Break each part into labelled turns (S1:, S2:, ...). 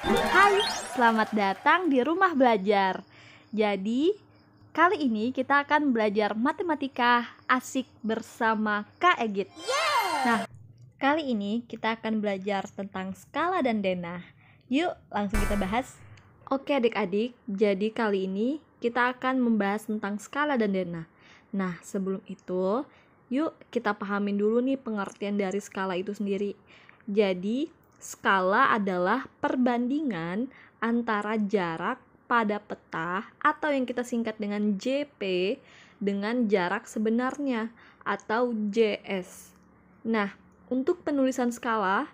S1: Hai, selamat datang di Rumah Belajar. Jadi, kali ini kita akan belajar matematika asik bersama Kak Egit. Nah, kali ini kita akan belajar tentang skala dan denah. Yuk, langsung kita bahas. Oke, adik-adik. Jadi kali ini kita akan membahas tentang skala dan denah. Nah, sebelum itu, yuk kita pahamin dulu nih pengertian dari skala itu sendiri. Jadi, Skala adalah perbandingan antara jarak pada peta atau yang kita singkat dengan JP dengan jarak sebenarnya atau JS. Nah, untuk penulisan skala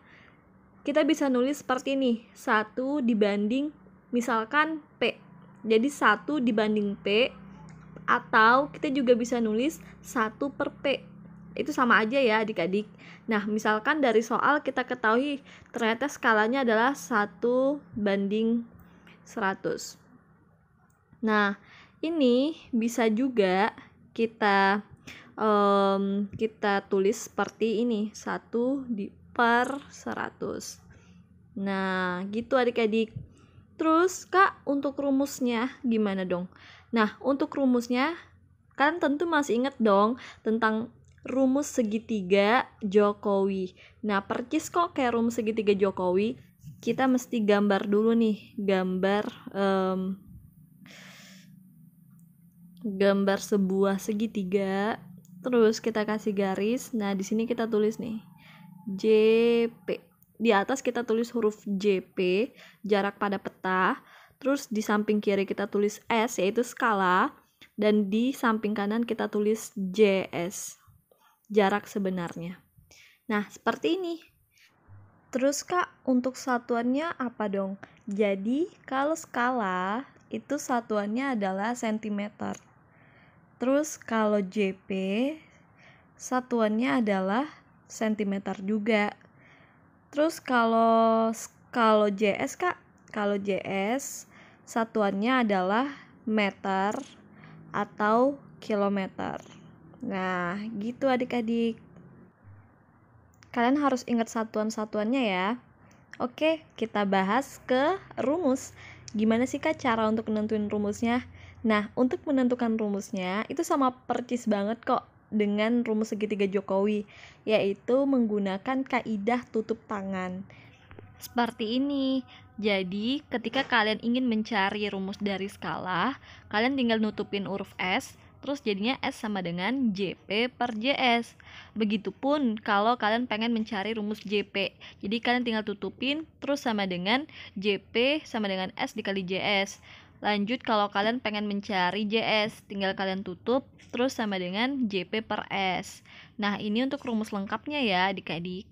S1: kita bisa nulis seperti ini. 1 dibanding misalkan P. Jadi 1 dibanding P atau kita juga bisa nulis 1 per P itu sama aja ya adik-adik. Nah, misalkan dari soal kita ketahui ternyata skalanya adalah 1 banding 100. Nah, ini bisa juga kita um, kita tulis seperti ini, 1 di per 100. Nah, gitu adik-adik. Terus, Kak, untuk rumusnya gimana dong? Nah, untuk rumusnya kan tentu masih inget dong tentang rumus segitiga Jokowi. Nah, percis kok kayak rumus segitiga Jokowi, kita mesti gambar dulu nih, gambar um, gambar sebuah segitiga, terus kita kasih garis. Nah, di sini kita tulis nih JP. Di atas kita tulis huruf JP, jarak pada peta. Terus di samping kiri kita tulis S yaitu skala dan di samping kanan kita tulis JS jarak sebenarnya. Nah, seperti ini. Terus Kak, untuk satuannya apa dong? Jadi, kalau skala itu satuannya adalah sentimeter. Terus kalau JP satuannya adalah sentimeter juga. Terus kalau kalau JS Kak, kalau JS satuannya adalah meter atau kilometer. Nah, gitu adik-adik. Kalian harus ingat satuan-satuannya ya. Oke, kita bahas ke rumus. Gimana sih Kak cara untuk menentuin rumusnya? Nah, untuk menentukan rumusnya itu sama persis banget kok dengan rumus segitiga Jokowi, yaitu menggunakan kaidah tutup tangan. Seperti ini. Jadi, ketika kalian ingin mencari rumus dari skala, kalian tinggal nutupin huruf S terus jadinya S sama dengan JP per JS. Begitupun kalau kalian pengen mencari rumus JP. Jadi kalian tinggal tutupin terus sama dengan JP sama dengan S dikali JS. Lanjut kalau kalian pengen mencari JS, tinggal kalian tutup terus sama dengan JP per S. Nah, ini untuk rumus lengkapnya ya adik-adik.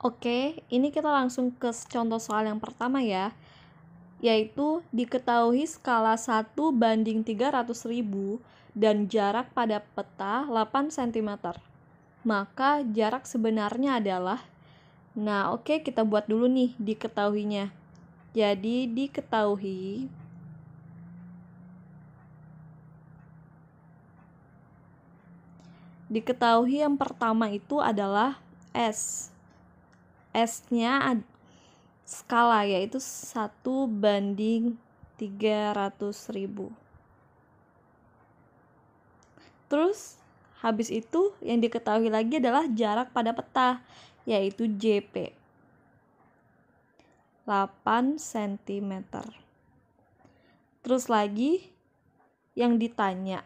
S1: Oke, ini kita langsung ke contoh soal yang pertama ya yaitu diketahui skala 1 banding 300 ribu dan jarak pada peta 8 cm. Maka jarak sebenarnya adalah Nah, oke okay, kita buat dulu nih diketahuinya. Jadi diketahui Diketahui yang pertama itu adalah S. S-nya skala yaitu 1 banding 300 ribu terus habis itu yang diketahui lagi adalah jarak pada peta yaitu JP 8 cm terus lagi yang ditanya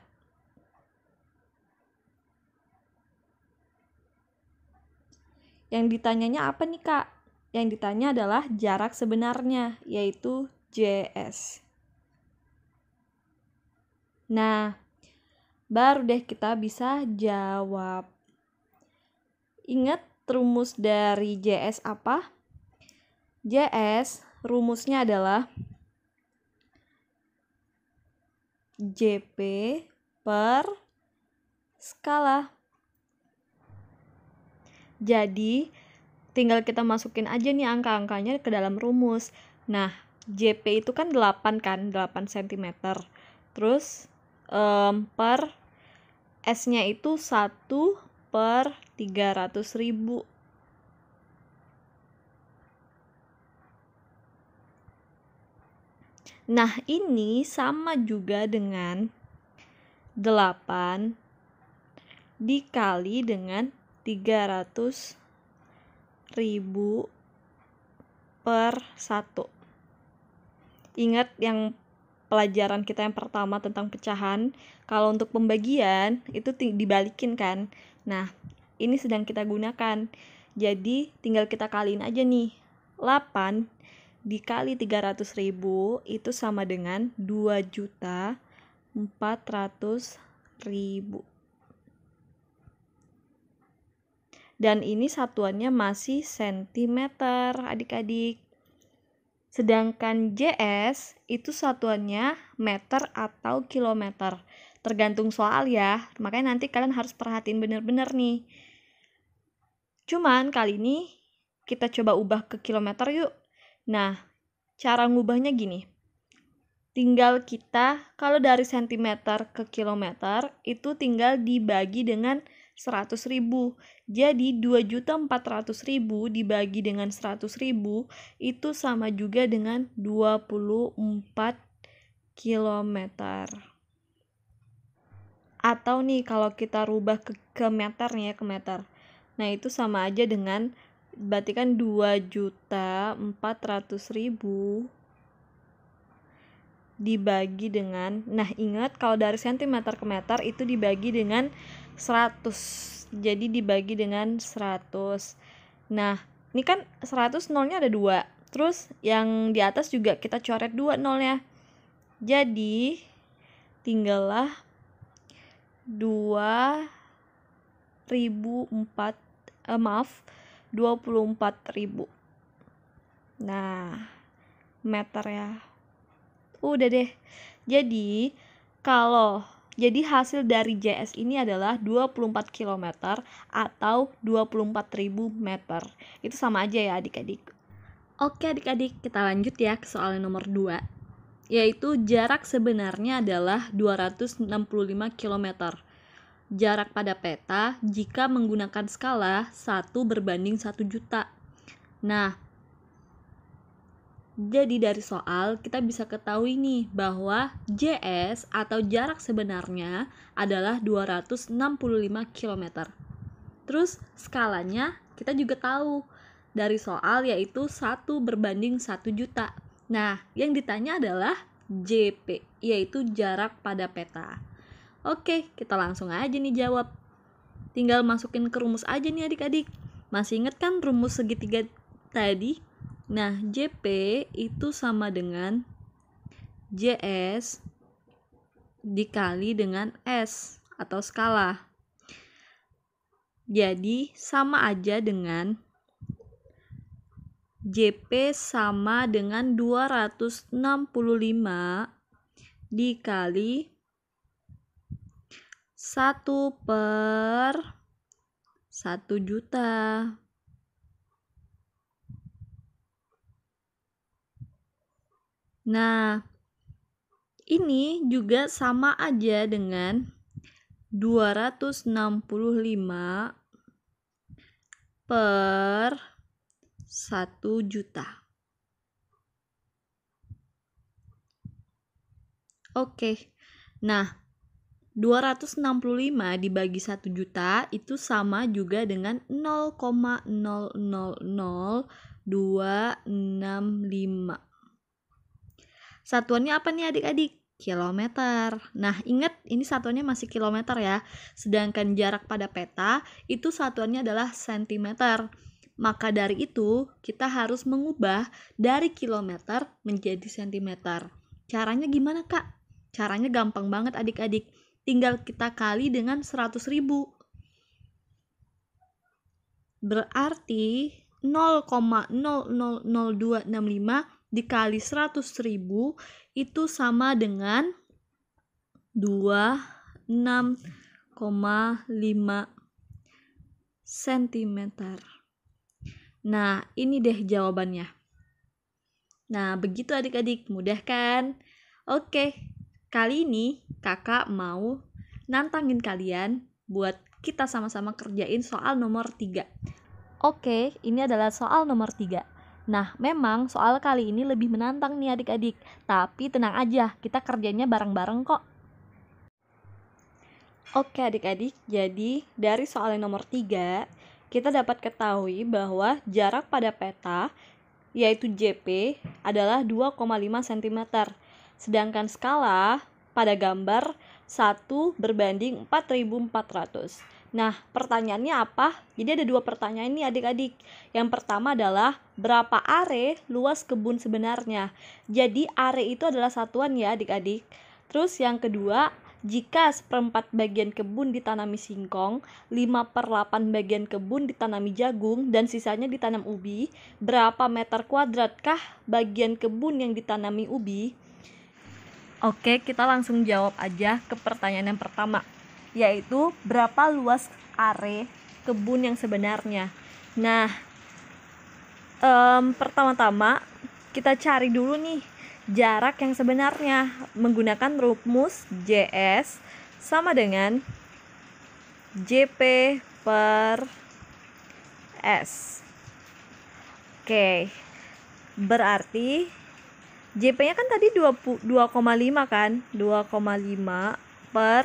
S1: yang ditanyanya apa nih kak yang ditanya adalah jarak sebenarnya, yaitu JS. Nah, baru deh kita bisa jawab. Ingat rumus dari JS apa? JS rumusnya adalah JP per skala. Jadi, tinggal kita masukin aja nih angka-angkanya ke dalam rumus nah JP itu kan 8 kan 8 cm terus um, per S nya itu 1 per 300 ribu Nah, ini sama juga dengan 8 dikali dengan 300 ribu per satu. Ingat yang pelajaran kita yang pertama tentang pecahan, kalau untuk pembagian itu dibalikin kan. Nah, ini sedang kita gunakan. Jadi tinggal kita kaliin aja nih. 8 dikali 300 ribu itu sama dengan 2 juta 400 ribu. dan ini satuannya masih sentimeter adik-adik. Sedangkan JS itu satuannya meter atau kilometer. Tergantung soal ya, makanya nanti kalian harus perhatiin bener-bener nih. Cuman kali ini kita coba ubah ke kilometer yuk. Nah, cara ngubahnya gini. Tinggal kita, kalau dari sentimeter ke kilometer, itu tinggal dibagi dengan 100.000. Jadi 2.400.000 dibagi dengan 100.000 itu sama juga dengan 24 km. Atau nih kalau kita rubah ke, ke meternya ke meter. Nah itu sama aja dengan berarti kan 2.400.000 dibagi dengan nah ingat kalau dari sentimeter ke meter itu dibagi dengan 100 jadi dibagi dengan 100 nah ini kan 100 nolnya ada dua terus yang di atas juga kita coret dua nolnya jadi tinggallah 2004 eh, maaf 24.000 nah meter ya udah deh jadi kalau jadi hasil dari JS ini adalah 24 km atau 24.000 meter. Itu sama aja ya adik-adik. Oke adik-adik, kita lanjut ya ke soal nomor 2 yaitu jarak sebenarnya adalah 265 km. Jarak pada peta jika menggunakan skala 1 berbanding 1 juta. Nah, jadi dari soal kita bisa ketahui nih bahwa JS atau jarak sebenarnya adalah 265 km. Terus skalanya kita juga tahu dari soal yaitu 1 berbanding 1 juta. Nah, yang ditanya adalah JP yaitu jarak pada peta. Oke, kita langsung aja nih jawab. Tinggal masukin ke rumus aja nih adik-adik. Masih inget kan rumus segitiga tadi? Nah, JP itu sama dengan JS dikali dengan S atau skala. Jadi sama aja dengan JP sama dengan 265 dikali 1 per 1 juta. Nah, ini juga sama aja dengan 265 per 1 juta. Oke. Nah, 265 dibagi 1 juta itu sama juga dengan 0,000265 Satuannya apa nih adik-adik? Kilometer. Nah, ingat ini satuannya masih kilometer ya. Sedangkan jarak pada peta itu satuannya adalah sentimeter. Maka dari itu, kita harus mengubah dari kilometer menjadi sentimeter. Caranya gimana, Kak? Caranya gampang banget adik-adik. Tinggal kita kali dengan 100 ribu. Berarti 0,000265 dikali 100.000 itu sama dengan 26,5 cm. Nah, ini deh jawabannya. Nah, begitu adik-adik, mudah kan? Oke, kali ini kakak mau nantangin kalian buat kita sama-sama kerjain soal nomor 3. Oke, ini adalah soal nomor 3. Nah, memang soal kali ini lebih menantang nih adik-adik, tapi tenang aja, kita kerjanya bareng-bareng kok. Oke adik-adik, jadi dari soal yang nomor 3, kita dapat ketahui bahwa jarak pada peta, yaitu JP, adalah 2,5 cm. Sedangkan skala pada gambar 1 berbanding 4400. Nah, pertanyaannya apa? Jadi ada dua pertanyaan ini adik-adik. Yang pertama adalah berapa are luas kebun sebenarnya? Jadi are itu adalah satuan ya adik-adik. Terus yang kedua, jika seperempat bagian kebun ditanami singkong, 5 per 8 bagian kebun ditanami jagung, dan sisanya ditanam ubi, berapa meter kuadratkah bagian kebun yang ditanami ubi? Oke, kita langsung jawab aja ke pertanyaan yang pertama yaitu berapa luas are kebun yang sebenarnya. Nah, um, pertama-tama kita cari dulu nih jarak yang sebenarnya menggunakan rumus JS sama dengan JP per S. Oke. Berarti JP-nya kan tadi 2,5 kan? 2,5 per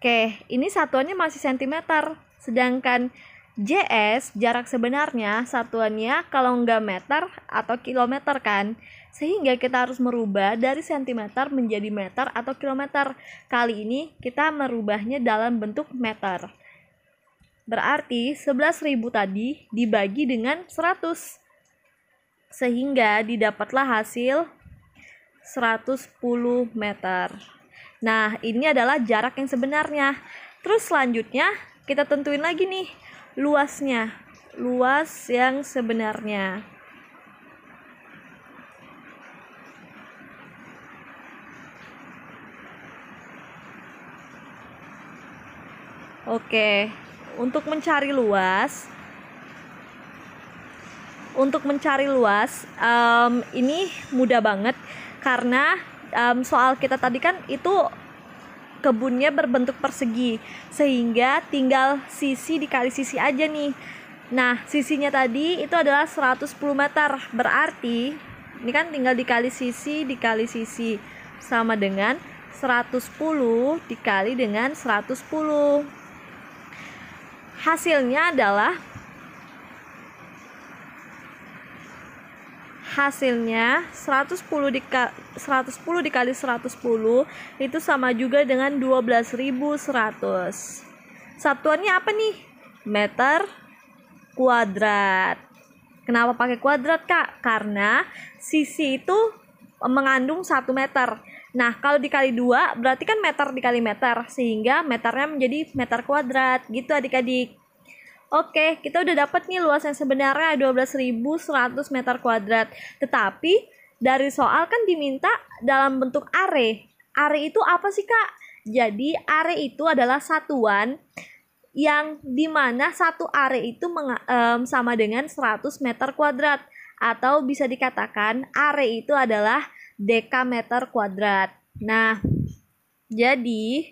S1: Oke, ini satuannya masih sentimeter. Sedangkan JS jarak sebenarnya satuannya kalau nggak meter atau kilometer kan. Sehingga kita harus merubah dari sentimeter menjadi meter atau kilometer. Kali ini kita merubahnya dalam bentuk meter. Berarti 11.000 tadi dibagi dengan 100. Sehingga didapatlah hasil 110 meter. Nah, ini adalah jarak yang sebenarnya. Terus selanjutnya kita tentuin lagi nih luasnya. Luas yang sebenarnya. Oke, untuk mencari luas, untuk mencari luas um, ini mudah banget karena um, soal kita tadi kan itu kebunnya berbentuk persegi sehingga tinggal sisi dikali sisi aja nih nah sisinya tadi itu adalah 110 meter berarti ini kan tinggal dikali sisi dikali sisi sama dengan 110 dikali dengan 110 hasilnya adalah hasilnya 110 dika 110 dikali 110 itu sama juga dengan 12.100. Satuannya apa nih? Meter kuadrat. Kenapa pakai kuadrat, Kak? Karena sisi itu e, mengandung 1 meter. Nah, kalau dikali 2 berarti kan meter dikali meter sehingga meternya menjadi meter kuadrat. Gitu adik-adik. Oke, kita udah dapat nih luas yang sebenarnya 12.100 meter kuadrat. Tetapi dari soal kan diminta dalam bentuk are. Are itu apa sih kak? Jadi are itu adalah satuan yang dimana satu are itu um, sama dengan 100 meter kuadrat. Atau bisa dikatakan are itu adalah dekameter kuadrat. Nah, jadi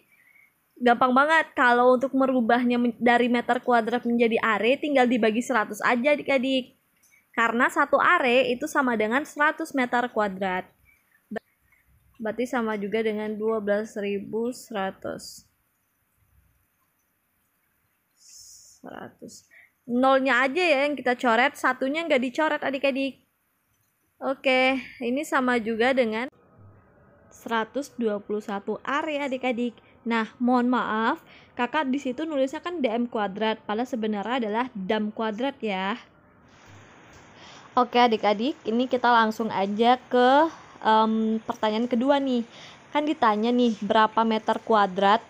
S1: gampang banget kalau untuk merubahnya dari meter kuadrat menjadi are tinggal dibagi 100 aja adik-adik karena satu are itu sama dengan 100 meter kuadrat berarti sama juga dengan 12.100 100 nolnya aja ya yang kita coret satunya nggak dicoret adik-adik oke ini sama juga dengan 121 are adik-adik Nah, mohon maaf, kakak di situ nulisnya kan DM kuadrat, padahal sebenarnya adalah dam kuadrat ya. Oke adik-adik, ini kita langsung aja ke um, pertanyaan kedua nih. Kan ditanya nih berapa meter kuadrat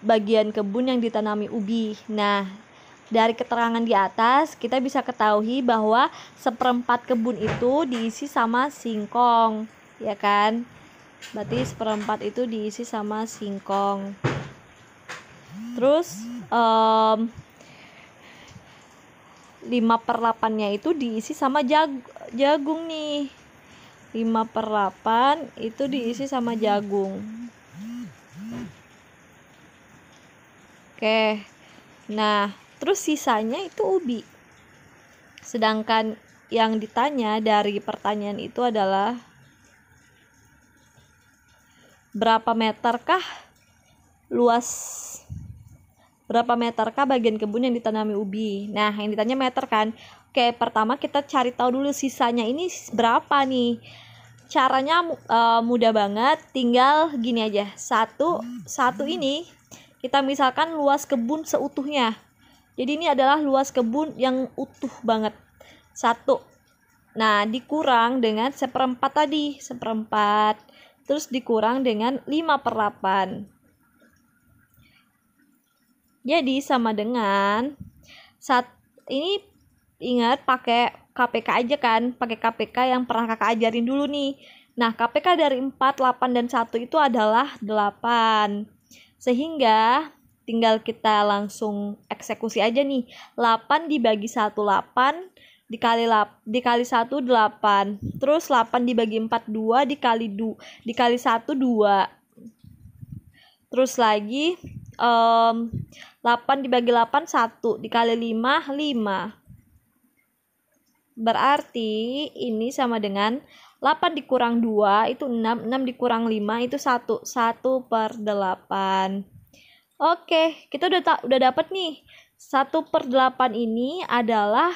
S1: bagian kebun yang ditanami ubi. Nah, dari keterangan di atas kita bisa ketahui bahwa seperempat kebun itu diisi sama singkong, ya kan? berarti seperempat itu diisi sama singkong terus um, 5 per 8 nya itu diisi sama jag jagung nih 5 per 8 itu diisi sama jagung oke nah terus sisanya itu ubi sedangkan yang ditanya dari pertanyaan itu adalah berapa meterkah luas berapa meterkah bagian kebun yang ditanami ubi? Nah, yang ditanya meter kan. Oke, pertama kita cari tahu dulu sisanya ini berapa nih. Caranya uh, mudah banget, tinggal gini aja. Satu, satu ini kita misalkan luas kebun seutuhnya. Jadi ini adalah luas kebun yang utuh banget. Satu. Nah, dikurang dengan seperempat tadi, seperempat terus dikurang dengan 5 per 8 jadi sama dengan saat ini ingat pakai KPK aja kan pakai KPK yang pernah kakak ajarin dulu nih nah KPK dari 4, 8, dan 1 itu adalah 8 sehingga tinggal kita langsung eksekusi aja nih 8 dibagi 1, 8 dikali lap dikali 1 8. Terus 8 dibagi 4 2 dikali du, dikali 1 2. Terus lagi um, 8 dibagi 8 1 dikali 5 5. Berarti ini sama dengan 8 dikurang 2 itu 6, 6 dikurang 5 itu 1, 1 per 8. Oke, kita udah, udah dapet nih. 1 per 8 ini adalah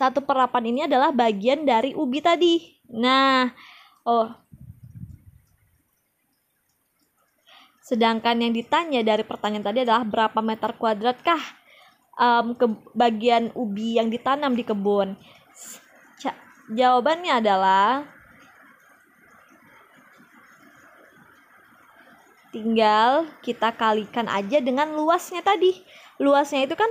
S1: satu perapan ini adalah bagian dari ubi tadi. Nah, oh. Sedangkan yang ditanya dari pertanyaan tadi adalah berapa meter kuadratkah um, ke bagian ubi yang ditanam di kebun? C jawabannya adalah tinggal kita kalikan aja dengan luasnya tadi. Luasnya itu kan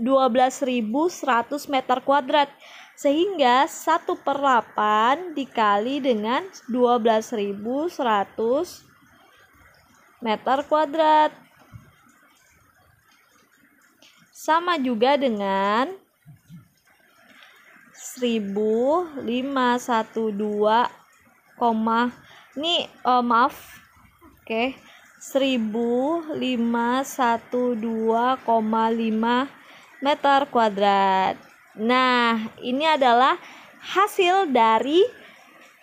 S1: 12.100 meter kuadrat sehingga 1 per 8 dikali dengan 12.100 meter kuadrat sama juga dengan 1512, ini oh, maaf oke okay, 1512,5 meter kuadrat. Nah, ini adalah hasil dari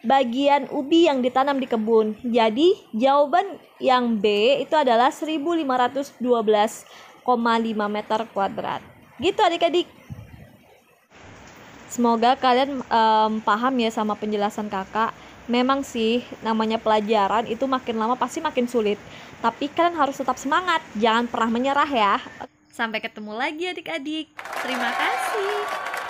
S1: bagian ubi yang ditanam di kebun. Jadi, jawaban yang B itu adalah 1512,5 meter kuadrat. Gitu adik-adik. Semoga kalian um, paham ya sama penjelasan kakak. Memang sih namanya pelajaran itu makin lama pasti makin sulit. Tapi kalian harus tetap semangat, jangan pernah menyerah ya. Sampai ketemu lagi adik-adik. Terima kasih.